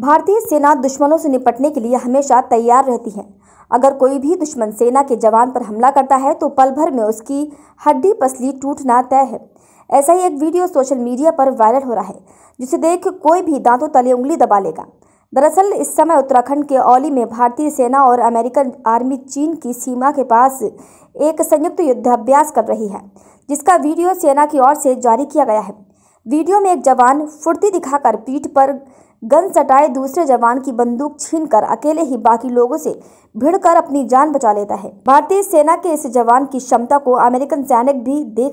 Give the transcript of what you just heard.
भारतीय सेना दुश्मनों से निपटने के लिए हमेशा तैयार रहती है अगर कोई भी दुश्मन सेना के जवान पर हमला करता है तो पल भर में उसकी हड्डी पसली टूटना तय है ऐसा ही एक वीडियो सोशल मीडिया पर वायरल हो रहा है जिसे देख कोई भी दांतों तले उंगली दबा लेगा दरअसल इस समय उत्तराखंड के औली में भारतीय सेना और अमेरिकन आर्मी चीन की सीमा के पास एक संयुक्त युद्धाभ्यास कर रही है जिसका वीडियो सेना की ओर से जारी किया गया है वीडियो में एक जवान फुर्ती दिखाकर पीठ पर गन सटाए दूसरे जवान की बंदूक छीनकर अकेले ही बाकी लोगों से भिड़कर अपनी जान बचा लेता है भारतीय सेना के इस जवान की क्षमता को अमेरिकन सैनिक भी देख